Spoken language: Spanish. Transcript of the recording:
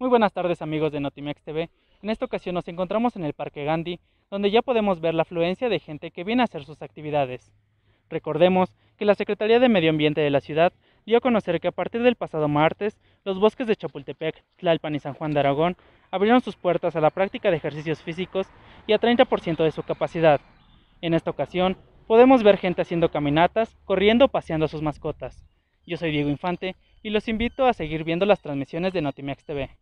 Muy buenas tardes amigos de Notimex TV. En esta ocasión nos encontramos en el Parque Gandhi, donde ya podemos ver la afluencia de gente que viene a hacer sus actividades. Recordemos que la Secretaría de Medio Ambiente de la ciudad dio a conocer que a partir del pasado martes, los bosques de Chapultepec, Tlalpan y San Juan de Aragón abrieron sus puertas a la práctica de ejercicios físicos y a 30% de su capacidad. En esta ocasión, podemos ver gente haciendo caminatas, corriendo o paseando a sus mascotas. Yo soy Diego Infante y los invito a seguir viendo las transmisiones de Notimex TV.